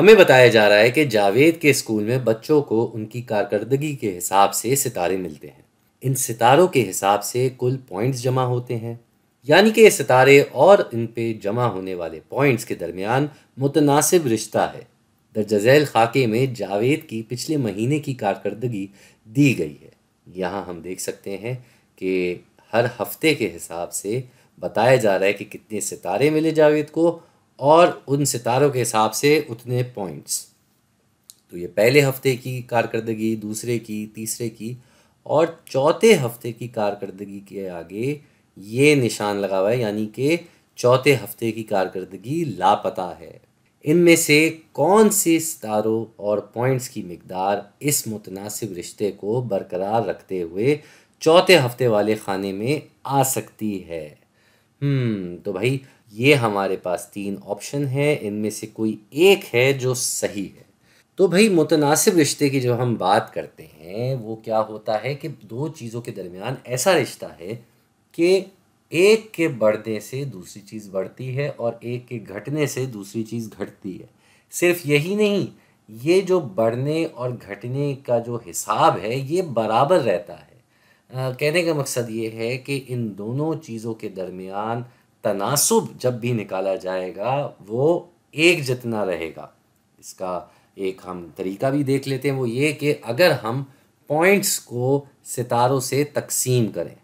हमें बताया जा रहा है कि जावेद के स्कूल में बच्चों को उनकी कारकर्दगी के हिसाब से सितारे मिलते हैं इन सितारों के हिसाब से कुल पॉइंट्स जमा होते हैं यानी कि ये सितारे और इन पे जमा होने वाले पॉइंट्स के दरमियान मुतनासिब रिश्ता है दर्जैल खाके में जावेद की पिछले महीने की कारकर्दगी दी गई है यहाँ हम देख सकते हैं कि हर हफ्ते के हिसाब से बताया जा रहा है कि कितने सितारे मिले जावेद को और उन सितारों के हिसाब से उतने पॉइंट्स तो ये पहले हफ्ते की कारकर्दगी दूसरे की तीसरे की और चौथे हफ्ते की कारकर्दगी के आगे ये निशान लगा हुआ है यानी कि चौथे हफ्ते की कारकर्दगी लापता है इनमें से कौन से सितारों और पॉइंट्स की मकदार इस मुतनासिब रिश्ते को बरकरार रखते हुए चौथे हफ्ते वाले खाने में आ सकती है हम्म, तो भाई ये हमारे पास तीन ऑप्शन हैं इनमें से कोई एक है जो सही है तो भाई मुतनासिब रिश्ते की जब हम बात करते हैं वो क्या होता है कि दो चीज़ों के दरमियान ऐसा रिश्ता है कि एक के बढ़ने से दूसरी चीज़ बढ़ती है और एक के घटने से दूसरी चीज़ घटती है सिर्फ यही नहीं ये जो बढ़ने और घटने का जो हिसाब है ये बराबर रहता है आ, कहने का मकसद ये है कि इन दोनों चीज़ों के दरमियान तनासुब जब भी निकाला जाएगा वो एक जितना रहेगा इसका एक हम तरीका भी देख लेते हैं वो ये कि अगर हम पॉइंट्स को सितारों से तकसीम करें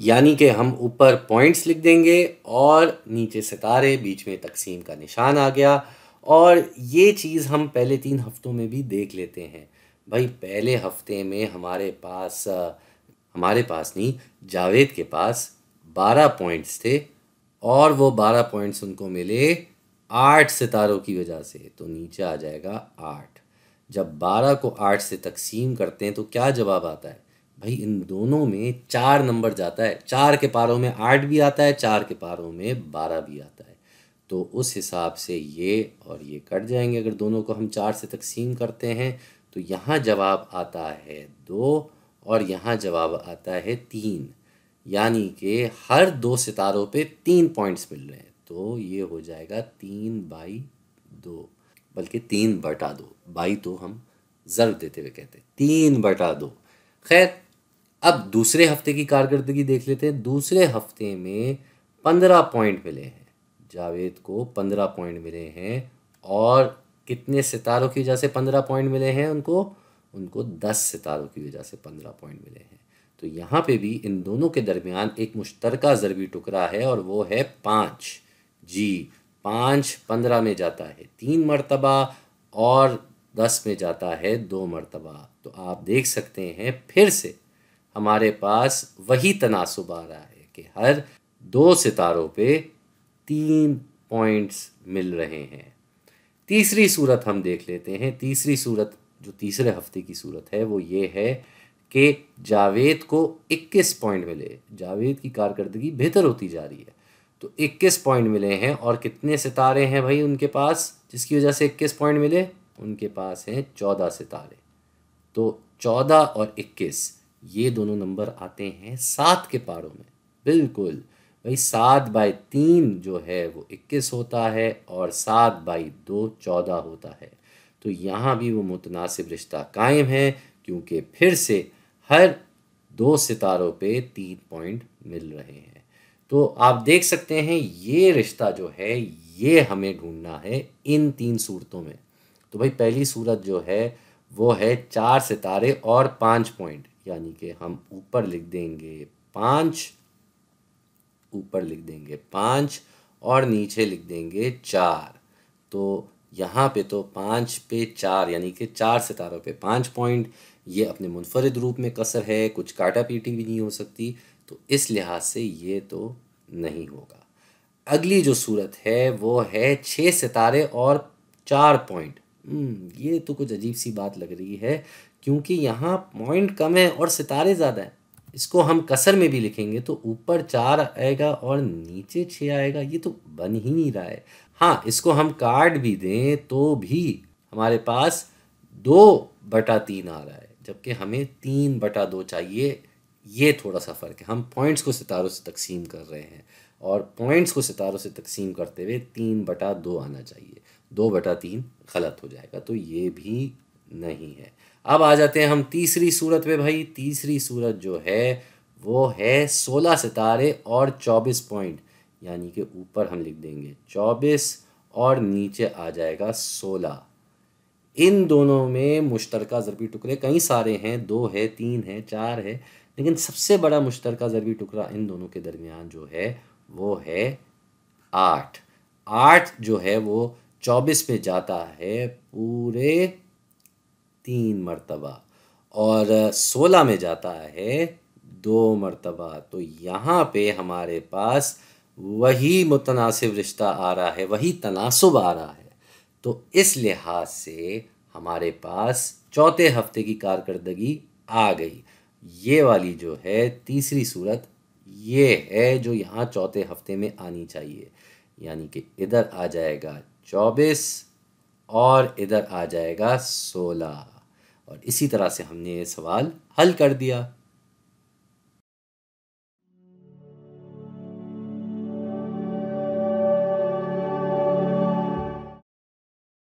यानी कि हम ऊपर पॉइंट्स लिख देंगे और नीचे सितारे बीच में तकसीम का निशान आ गया और ये चीज़ हम पहले तीन हफ्तों में भी देख लेते हैं भाई पहले हफ्ते में हमारे पास हमारे पास नहीं जावेद के पास बारह पॉइंट्स थे और वो बारह पॉइंट्स उनको मिले आठ सितारों की वजह से तो नीचे आ जाएगा आठ जब बारह को आठ से तकसीम करते हैं तो क्या जवाब आता है भाई इन दोनों में चार नंबर जाता है चार के पारों में आठ भी आता है चार के पारों में बारह भी आता है तो उस हिसाब से ये और ये कट जाएंगे अगर दोनों को हम चार से तकसीम करते हैं तो यहाँ जवाब आता है दो और यहाँ जवाब आता है तीन यानी कि हर दो सितारों पे तीन पॉइंट्स मिल रहे हैं तो ये हो जाएगा तीन बाई दो बल्कि तीन बटा दो बाई तो हम जर्व देते हुए कहते हैं तीन बटा दो खैर अब दूसरे हफ्ते की कारकर्दगी देख लेते हैं दूसरे हफ्ते में पंद्रह पॉइंट मिले हैं जावेद को पंद्रह पॉइंट मिले हैं और कितने सितारों की वजह से पंद्रह पॉइंट मिले हैं उनको उनको दस सितारों की वजह से पंद्रह पॉइंट मिले हैं तो यहाँ पे भी इन दोनों के दरमियान एक मुश्तरका ज़रबी टुकड़ा है और वो है पाँच जी पाँच पंद्रह में जाता है तीन मरतबा और दस में जाता है दो मरतबा तो आप देख सकते हैं फिर से हमारे पास वही तनासब आ रहा है कि हर दो सितारों पे तीन पॉइंट्स मिल रहे हैं तीसरी सूरत हम देख लेते हैं तीसरी सूरत जो तीसरे हफ्ते की सूरत है वो ये है कि जावेद को 21 पॉइंट मिले जावेद की कारकर्दगी बेहतर होती जा रही है तो 21 पॉइंट मिले हैं और कितने सितारे हैं भाई उनके पास जिसकी वजह से 21 पॉइंट मिले उनके पास हैं 14 सितारे तो 14 और 21 ये दोनों नंबर आते हैं सात के पारों में बिल्कुल भाई सात बाई तीन जो है वो इक्कीस होता है और सात बाई दो चौदह होता है तो यहाँ भी वो मुतनासिब रिश्ता कायम है क्योंकि फिर से हर दो सितारों पे तीन पॉइंट मिल रहे हैं तो आप देख सकते हैं ये रिश्ता जो है ये हमें ढूंढना है इन तीन सूरतों में तो भाई पहली सूरत जो है वो है चार सितारे और पाँच पॉइंट यानी कि हम ऊपर लिख देंगे पाँच ऊपर लिख देंगे पाँच और नीचे लिख देंगे चार तो यहाँ पे तो पाँच पे चार यानी कि चार सितारों पे पाँच पॉइंट ये अपने मुनफरद रूप में कसर है कुछ काटा पीटी भी नहीं हो सकती तो इस लिहाज से ये तो नहीं होगा अगली जो सूरत है वो है छः सितारे और चार पॉइंट हम्म, ये तो कुछ अजीब सी बात लग रही है क्योंकि यहाँ पॉइंट कम है और सितारे ज़्यादा हैं इसको हम कसर में भी लिखेंगे तो ऊपर चार आएगा और नीचे छः आएगा ये तो बन ही नहीं रहा है हाँ इसको हम काट भी दें तो भी हमारे पास दो बटा तीन आ रहा है जबकि हमें तीन बटा दो चाहिए ये थोड़ा सा फ़र्क है हम पॉइंट्स को सितारों से तकसीम कर रहे हैं और पॉइंट्स को सितारों से तकसीम करते हुए तीन बटा दो आना चाहिए दो बटा तीन गलत हो जाएगा तो ये भी नहीं है अब आ जाते हैं हम तीसरी सूरत पे भाई तीसरी सूरत जो है वो है सोलह सितारे और चौबीस पॉइंट यानी कि ऊपर हम लिख देंगे चौबीस और नीचे आ जाएगा सोलह इन दोनों में मुश्तरक ज़रबी टुकड़े कई सारे हैं दो है तीन है चार है लेकिन सबसे बड़ा मुश्तरका ज़रबी टुकड़ा इन दोनों के दरमियान जो है वो है आठ आठ जो है वो चौबीस पे जाता है पूरे तीन मरतबा और सोलह में जाता है दो मरतबा तो यहाँ पे हमारे पास वही मुतनासिब रिश्ता आ रहा है वही तनासब आ रहा है तो इस लिहाज से हमारे पास चौथे हफ्ते की कारकर्दगी आ गई ये वाली जो है तीसरी सूरत ये है जो यहाँ चौथे हफ्ते में आनी चाहिए यानी कि इधर आ जाएगा चौबीस और इधर आ जाएगा सोलह और इसी तरह से हमने ये सवाल हल कर दिया